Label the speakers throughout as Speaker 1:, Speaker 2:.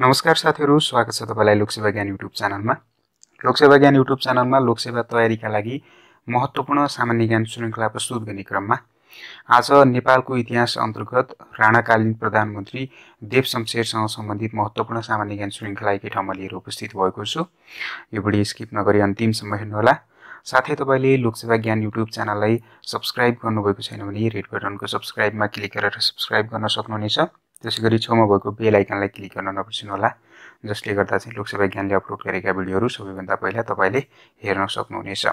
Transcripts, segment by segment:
Speaker 1: नमस्कार साथीहरू स्वागत छ तपाईँलाई लोकसेवा ज्ञान युट्युब च्यानलमा लोकसेवा ज्ञान युट्युब च्यानलमा लोकसेवा तयारीका लागि महत्त्वपूर्ण सामान्य ज्ञान श्रृङ्खला प्रस्तुत गर्ने क्रममा आज नेपालको इतिहास अन्तर्गत राणाकालीन प्रधानमन्त्री देव शमशेरसँग सम्बन्धित महत्त्वपूर्ण सामान्य ज्ञान श्रृङ्खला एकै ठाउँमा लिएर उपस्थित भएको छु यो भिडियो स्किप नगरी अन्तिमसम्म हेर्नुहोला साथै तपाईँले लोकसेवा ज्ञान युट्युब च्यानललाई सब्सक्राइब गर्नुभएको छैन भने रेड बटनको सब्सक्राइबमा क्लिक गरेर सब्सक्राइब गर्न सक्नुहुनेछ त्यसै गरी छेउमा भएको बेल आइकनलाई क्लिक गर्न नबिर्सिनुहोला जसले गर्दा चाहिँ लोकसेवा ज्ञानले अपलोड गरेका भिडियोहरू सबैभन्दा पहिला तपाईँले हेर्न सक्नुहुनेछ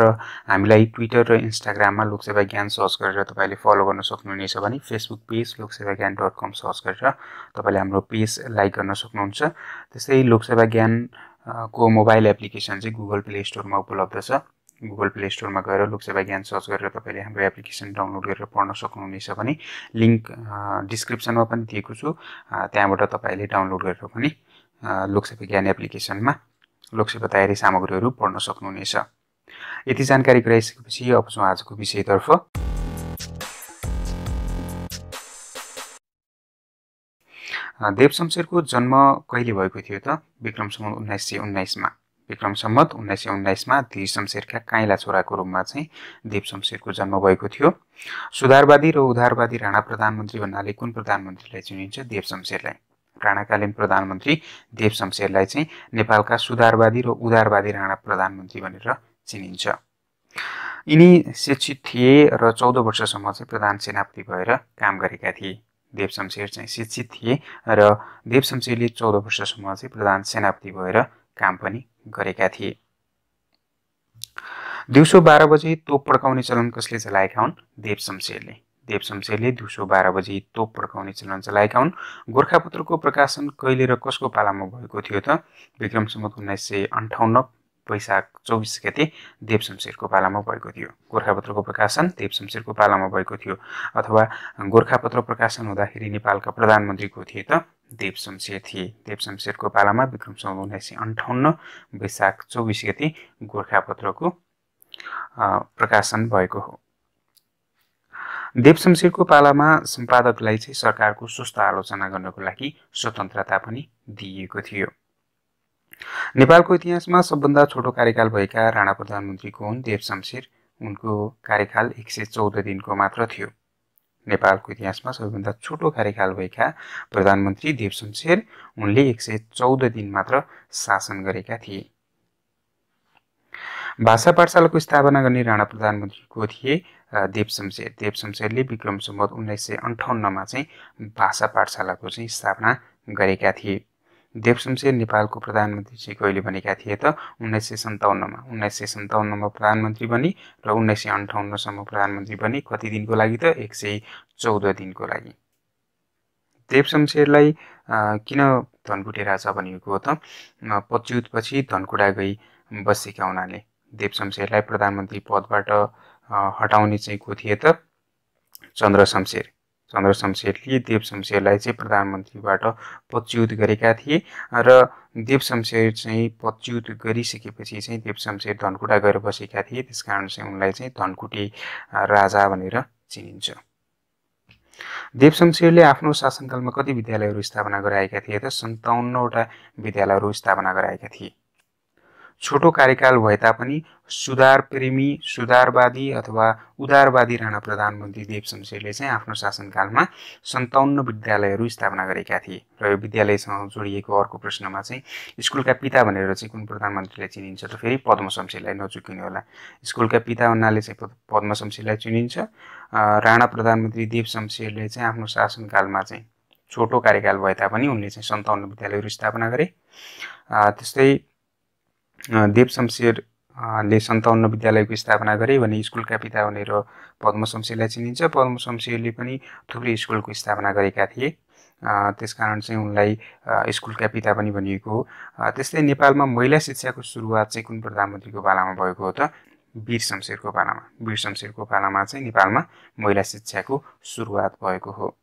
Speaker 1: र हामीलाई ट्विटर र इन्स्टाग्राममा लोकसेवा ज्ञान सर्च गरेर तपाईँले फलो गर्न सक्नुहुनेछ भने फेसबुक पेज लोकसेवा ज्ञान डट कम सर्च गरेर तपाईँले हाम्रो पेज लाइक गर्न सक्नुहुन्छ त्यस्तै लोकसेवा ज्ञान को मोबाइल एप्लिकेसन चाहिँ गुगल प्ले स्टोरमा उपलब्ध छ गुगल प्ले स्टोरमा गएर लोकसेवा ज्ञान सर्च गरेर तपाईँले हाम्रो एप्लिकेसन डाउनलोड गरेर पढ्न सक्नुहुनेछ भने लिङ्क डिस्क्रिप्सनमा पनि दिएको छु त्यहाँबाट तपाईँले डाउनलोड गरेर पनि लोकसेवा ज्ञान एप्लिकेसनमा लोकसेवा तयारी सामग्रीहरू पढ्न सक्नुहुनेछ यति जानकारी गराइसकेपछि अब छौँ आजको विषयतर्फ देवशमशेरको जन्म कहिले भएको थियो त विक्रम सङ्घ उन्नाइस सय उन्नाइसमा विक्रम सम्मत उन्नाइस सय उन्नाइसमा धी शमशेरका काइला छोराको रूपमा चाहिँ देव शमशेरको जन्म भएको थियो सुधारवादी र उधारवादी राणा प्रधानमन्त्री भन्नाले कुन प्रधानमन्त्रीलाई चिनिन्छ देव शमशेरलाई राणाकालीन प्रधानमन्त्री देव शमशेरलाई चाहिँ नेपालका सुधारवादी र उधारवादी राणा प्रधानमन्त्री भनेर चिनिन्छ यिनी शिक्षित थिए र चौध वर्षसम्म चाहिँ प्रधान सेनापति भएर काम गरेका थिए देव शमशेर चाहिँ शिक्षित थिए र देव शमशेरले चौध वर्षसम्म चाहिँ प्रधान सेनापति भएर काम पनि गरेका थिए दिउँसो बाह्र बजे तोप पड्काउने चलन कसले चलाएका हुन् देव शमशेरले देव शमशेरले दिउँसो बाह्र बजे तोप पड्काउने चलन चलाएका हुन् गोर्खापत्रको प्रकाशन कहिले र कसको पालामा भएको थियो त विक्रम सम्मत उन्नाइस सय अन्ठाउन्न वैशाख चौबिस गते देव शमशेरको पालामा भएको थियो गोर्खापत्रको प्रकाशन देव शमशेरको पालामा भएको थियो अथवा गोर्खापत्र प्रकाशन हुँदाखेरि नेपालका प्रधानमन्त्रीको थिए त देव शमशेर थिए देव शमशेरको पालामा विक्रम सन् उन्नाइस सय अन्ठाउन्न वैशाख चौबिस गति गोर्खापत्रको प्रकाशन भएको हो देव शमशेरको पालामा सम्पादकलाई चाहिँ सरकारको सुस्त आलोचना गर्नको लागि स्वतन्त्रता पनि दिइएको थियो नेपालको इतिहासमा सबभन्दा छोटो कार्यकाल भएका राणा प्रधानमन्त्रीको हुन् देव शमशेर उनको कार्यकाल एक सय चौध दिनको मात्र थियो नेपालको इतिहासमा सबैभन्दा छोटो कार्यकाल भएका प्रधानमन्त्री देवशमशेर उनले एक सय चौध दिन मात्र शासन गरेका थिए भाषा पाठशालाको स्थापना गर्ने राणा प्रधानमन्त्री को थिए देवशमशेर देवशमशेरले विक्रम सम्बत उन्नाइस सय अन्ठाउन्नमा चाहिँ भाषा पाठशालाको चाहिँ स्थापना गरेका थिए देवशमशेर नेपालको प्रधानमन्त्री चाहिँ कहिले बनेका थिए त उन्नाइस सय सन्ताउन्नमा उन्नाइस सय सन्ताउन्नमा प्रधानमन्त्री बने र उन्नाइस सय अन्ठाउन्नसम्म प्रधानमन्त्री बने कति दिनको लागि त एक सय चौध दिनको लागि देवशमशेरलाई किन धनकुटे राजा भनिएको हो त पच्युतपछि धनकुटा गई बसेका हुनाले देवशमशेरलाई प्रधानमन्त्री पदबाट हटाउने चाहिँ को थिए त चन्द्र शमशेर चन्द्र शमशेरले देव शमशेरलाई चाहिँ प्रधानमन्त्रीबाट पदच्युत गरेका थिए र देव शमशेर चाहिँ पदच्युत गरिसकेपछि चाहिँ देव शमशेर धनकुटा गएर बसेका थिए त्यसकारण चाहिँ उनलाई चाहिँ धनकुटे राजा भनेर चिनिन्छ देवशमशेरले आफ्नो शासनकालमा कति विद्यालयहरू स्थापना गराएका थिए त सन्ताउन्नवटा विद्यालयहरू स्थापना गराएका थिए छोटो कार्यकाल भए तापनि सुधार प्रेमी सुधारवादी अथवा उदारवादी राणा प्रधानमन्त्री देव शमशेरले चाहिँ आफ्नो शासनकालमा सन्ताउन्न विद्यालयहरू स्थापना गरेका थिए र यो विद्यालयसँग जोडिएको अर्को प्रश्नमा चाहिँ स्कुलका पिता भनेर चाहिँ कुन प्रधानमन्त्रीलाई चिनिन्छ त फेरि पद्म शमशेरलाई नचुकिने होला स्कुलका पिता भन्नाले चाहिँ पद्म शमशेरलाई चिनिन्छ राणा प्रधानमन्त्री देव शमशेरले चाहिँ आफ्नो शासनकालमा चाहिँ छोटो कार्यकाल भए तापनि उनले चाहिँ सन्ताउन्न विद्यालयहरू स्थापना गरे त्यस्तै देव शमशेर ले सन्ताउन्न विद्यालयको स्थापना गरे भने स्कुलका पिता भनेर पद्मशमशेरलाई चिनिन्छ पद्म पद्मशमशेरले पनि थुप्रै स्कुलको स्थापना गरेका थिए त्यसकारण चाहिँ उनलाई स्कुलका पिता पनि भनिएको हो त्यस्तै नेपालमा महिला शिक्षाको सुरुवात चाहिँ कुन प्रधानमन्त्रीको पालामा भएको हो त वीर शमशेरको पालामा वीर शमशेरको पालामा चाहिँ नेपालमा महिला शिक्षाको सुरुवात भएको हो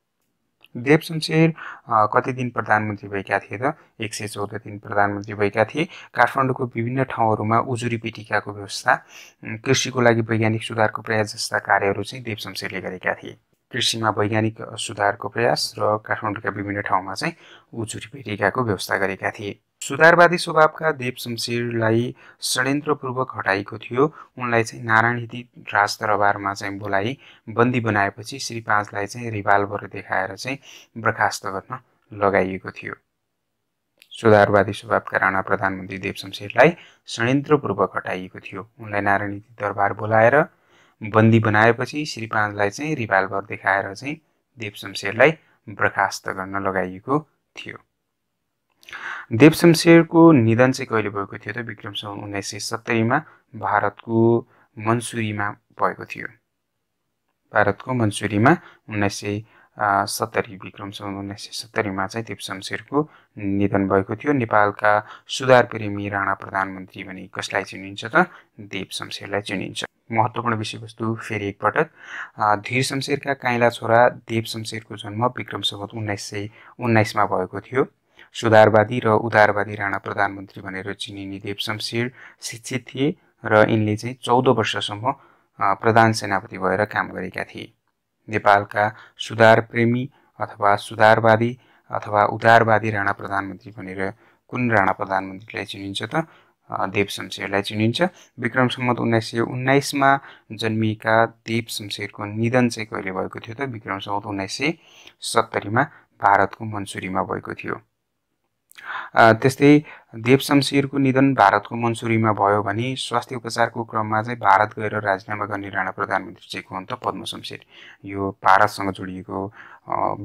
Speaker 1: देव शमशेर कति दिन प्रधानमन्त्री भएका थिए त एक सय चौध दिन प्रधानमन्त्री भएका थिए काठमाडौँको विभिन्न ठाउँहरूमा उजुरी पेटिकाको व्यवस्था कृषिको लागि वैज्ञानिक सुधारको प्रयास जस्ता कार्यहरू चाहिँ देव शमशेरले गरेका थिए कृषिमा वैज्ञानिक सुधारको प्रयास र काठमाडौँका विभिन्न ठाउँमा चाहिँ उजुरी पेटिकाको व्यवस्था गरेका थिए सुधारवादी स्वभावका देव शमशेरलाई षड्यन्त्रपूर्वक हटाइएको थियो उनलाई चाहिँ नारायण राज दरबारमा चाहिँ बोलाइ बन्दी बनाएपछि श्री पाँचलाई चाहिँ रिभाल्भर देखाएर चाहिँ बर्खास्त गर्न लगाइएको थियो सुधारवादी स्वभावका राणा प्रधानमन्त्री देव शमशेरलाई षड्यन्त्रपूर्वक हटाइएको थियो उनलाई नारायण नारायणहिती दरबार बोलाएर बन्दी बनाएपछि श्री पाँचलाई चाहिँ रिभाल्भर देखाएर चाहिँ देव शमशेरलाई बर्खास्त गर्न लगाइएको थियो देवशमशेरको निधन चाहिँ कहिले भएको थियो त विक्रम सम्म उन्नाइस सय सत्तरीमा भारतको मन्सुरीमा भएको थियो भारतको मन्सुरीमा उन्नाइस सय सत्तरी विक्रम सम्म उन्नाइस सय सत्तरीमा चाहिँ देवशमशेरको निधन भएको थियो नेपालका सुधार प्रेमी राणा प्रधानमन्त्री भने कसलाई चिनिन्छ त देवशमशेरलाई चिनिन्छ महत्त्वपूर्ण विषयवस्तु फेरि एकपटक धीर शमशेरका काइला छोरा देव शमशेरको जन्म विक्रम सम्वत उन्नाइस सय उन्नाइसमा भएको थियो सुधारवादी र उदारवादी राणा प्रधानमन्त्री भनेर चिनिने देव शमशेर शिक्षित थिए र यिनले चाहिँ चौध वर्षसम्म प्रधान सेनापति भएर काम गरेका थिए नेपालका सुधार प्रेमी अथवा सुधारवादी अथवा उदारवादी राणा प्रधानमन्त्री भनेर कुन राणा प्रधानमन्त्रीलाई चिनिन्छ त देव शमशेरलाई चिनिन्छ विक्रम सम्मत उन्नाइस सय उन्नाइसमा जन्मिएका देव शमशेरको निधन चाहिँ कहिले भएको थियो त विक्रम सम्मत उन्नाइस सय सत्तरीमा भारतको मन्सुरीमा भएको थियो त्यस्तै देवशमशेरको निधन भारतको मन्सुरीमा भयो भने स्वास्थ्य उपचारको क्रममा चाहिँ भारत गएर राजीनामा गर्ने राणा प्रधानमन्त्री चाहिँ को हुन् त पद्मशमशेर यो भारतसँग जोडिएको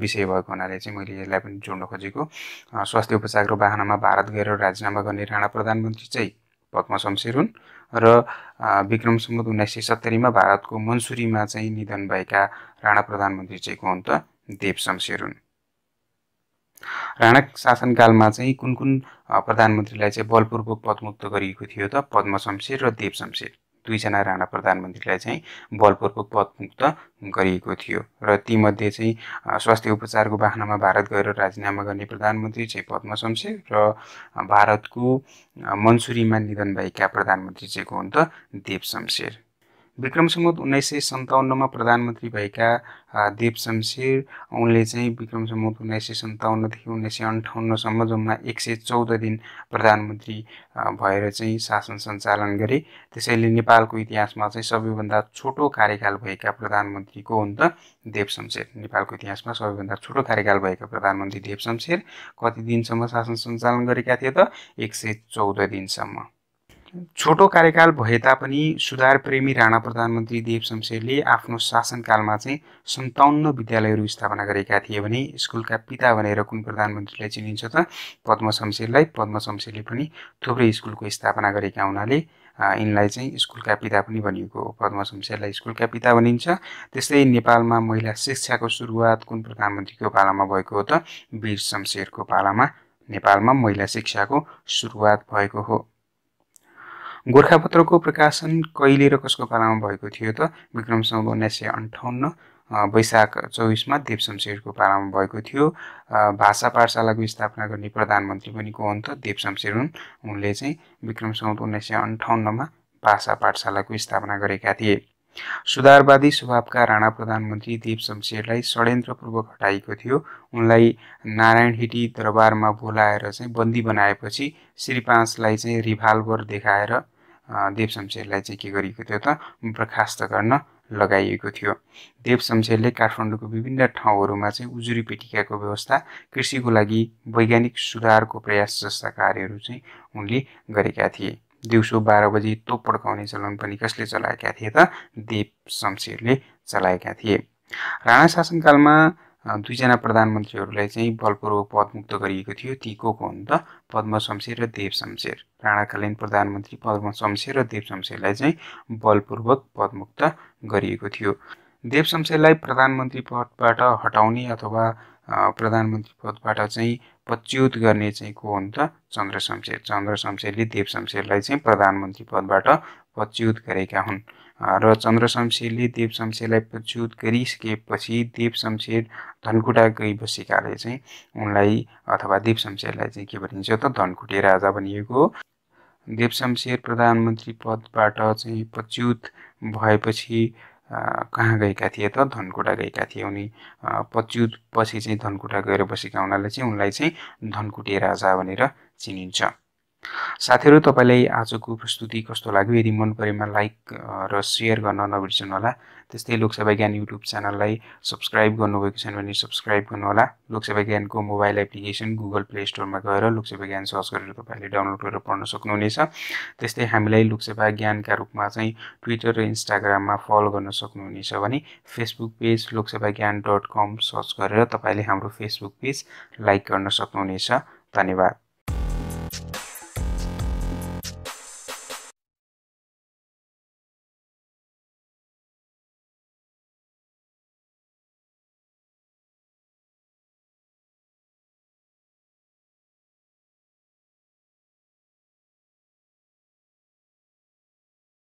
Speaker 1: विषय भएको हुनाले चाहिँ मैले यसलाई पनि जोड्न खोजेको स्वास्थ्य उपचारको बाहनामा भारत गएर राजीनामा गर्ने राणा प्रधानमन्त्री चाहिँ पद्मशमशेर हुन् र विक्रम सम्बत उन्नाइस सय सत्तरीमा भारतको मन्सुरीमा चाहिँ निधन भएका राणा प्रधानमन्त्री चाहिँ को हुन् त देवशमशेर हुन् राणा शासनकालमा चाहिँ कुन कुन प्रधानमन्त्रीलाई चाहिँ बलपूर्वक पदमुक्त गरिएको थियो त पद्म शमशेर र देव शमशेर दुईजना राणा प्रधानमन्त्रीलाई चाहिँ बलपूर्वक पदमुक्त गरिएको थियो र तीमध्ये चाहिँ स्वास्थ्य उपचारको बाहनामा भारत गएर राजीनामा गर्ने प्रधानमन्त्री चाहिँ पद्म शमशेर र भारतको मन्सुरीमा निधन भएका प्रधानमन्त्री चाहिँ को हुन् त देव शमशेर विक्रम सम्बत उन्नाइस सय सन्ताउन्नमा प्रधानमन्त्री भएका देव शमशेर उनले चाहिँ विक्रम सम्बत उन्नाइस सय सन्ताउन्नदेखि उन्नाइस सय अन्ठाउन्नसम्म जम्मा एक सय चौध दिन प्रधानमन्त्री भएर चाहिँ शासन सञ्चालन गरे त्यसैले नेपालको इतिहासमा चाहिँ सबैभन्दा छोटो कार्यकाल भएका प्रधानमन्त्रीको हुन् त देव शमशेर नेपालको इतिहासमा सबैभन्दा छोटो कार्यकाल भएका प्रधानमन्त्री देव शमशेर कति दिनसम्म शासन सञ्चालन गरेका थिए त एक सय चौध दिनसम्म छोटो कार्यकाल भए तापनि सुधार प्रेमी राणा प्रधानमन्त्री देव शमशेरले आफ्नो शासनकालमा चाहिँ सन्ताउन्न विद्यालयहरू स्थापना गरेका थिए भने स्कुलका पिता भनेर कुन प्रधानमन्त्रीलाई चिनिन्छ त पद्म शमशेरलाई पद्म शमशेरले पनि थुप्रै स्कुलको स्थापना गरेका हुनाले यिनलाई चाहिँ स्कुलका पिता पनि भनिएको हो पद्म शमशेरलाई स्कुलका पिता भनिन्छ त्यस्तै नेपालमा महिला शिक्षाको सुरुवात कुन प्रधानमन्त्रीको पालामा भएको हो त वीर शमशेरको पालामा नेपालमा महिला शिक्षाको सुरुवात भएको हो गोर्खापत्रको प्रकाशन कहिले र कसको पालामा भएको थियो त विक्रम सम्भ उन्नाइस सय अन्ठाउन्न वैशाख चौबिसमा देवशमशेरको पालामा भएको थियो भाषा पाठशालाको स्थापना गर्ने प्रधानमन्त्री पनि को हुन् त देवशमशेर हुन् उनले चाहिँ विक्रम सम्बत उन्नाइस सय अन्ठाउन्नमा भाषा पाठशालाको स्थापना गरेका थिए सुधारवादी स्वभावका राणा प्रधानमन्त्री देवशमशेरलाई षड्यन्त्रपूर्वक हटाइएको थियो उनलाई नारायण हिटी दरबारमा बोलाएर चाहिँ बन्दी बनाएपछि श्री पाँचलाई चाहिँ रिभाल्भर देखाएर देवशमशेरलाई चाहिँ के गरिएको थियो त बर्खास्त गर्न लगाइएको थियो देव शमशेरले काठमाडौँको विभिन्न ठाउँहरूमा चाहिँ उजुरी पेटिकाको व्यवस्था कृषिको लागि वैज्ञानिक सुधारको प्रयास जस्ता कार्यहरू चाहिँ उनले गरेका थिए दिउँसो बाह्र बजी तोप पड्काउने चलन पनि कसले चलाएका थिए त देव शमशेरले चलाएका थिए राणा शासनकालमा दुईजना प्रधानमन्त्रीहरूलाई चाहिँ बलपूर्वक पदमुक्त गरिएको थियो ती को को हुन् त पद्म शमशेर र देव शमशेर राणाकालीन प्रधानमन्त्री पद्म शमशेर र देव शमशेरलाई चाहिँ बलपूर्वक पदमुक्त गरिएको थियो देव शमशेरलाई प्रधानमन्त्री पदबाट हटाउने अथवा प्रधानमन्त्री पदबाट चाहिँ पच्युत गर्ने चाहिँ को हुन् त चन्द्र शमशेर चन्द्र शमशेरले देव शमशेरलाई चाहिँ प्रधानमन्त्री पदबाट पच्युत गरेका हुन् र चन्द्र शमशेरले देव शमशेरलाई प्रच्युत गरिसकेपछि देव शमशेर धनकुटा गई बसेकाले चाहिँ उनलाई अथवा देव शमशेरलाई चाहिँ के भनिन्छ त धनकुटे राजा भनिएको हो देव शमशेर प्रधानमन्त्री पदबाट चाहिँ प्रच्युत भएपछि कहाँ गएका थिए त धनकुटा गएका थिए उनी पच्युत पछि चाहिँ धनकुटा गएर बसेका हुनाले चाहिँ उनलाई चाहिँ धनकुटे राजा भनेर चिनिन्छ साथीहरू तपाईँलाई आजको प्रस्तुति कस्तो लाग्यो यदि मन परेमा लाइक र सेयर गर्न नबिर्सनु होला त्यस्तै लोकसभा ज्ञान युट्युब च्यानललाई सब्सक्राइब गर्नुभएको छैन भने सब्सक्राइब गर्नुहोला लोकसभा ज्ञानको मोबाइल एप्लिकेसन गुगल प्ले स्टोरमा गएर लोकसभा ज्ञान सर्च गरेर तपाईँले डाउनलोड गरेर पढ्न सक्नुहुनेछ त्यस्तै हामीलाई लोकसभा ज्ञानका रूपमा चाहिँ ट्विटर र इन्स्टाग्राममा फलो गर्न सक्नुहुनेछ भने फेसबुक पेज लोकसभा ज्ञान डट कम सर्च गरेर तपाईँले हाम्रो फेसबुक पेज लाइक गर्न सक्नुहुनेछ धन्यवाद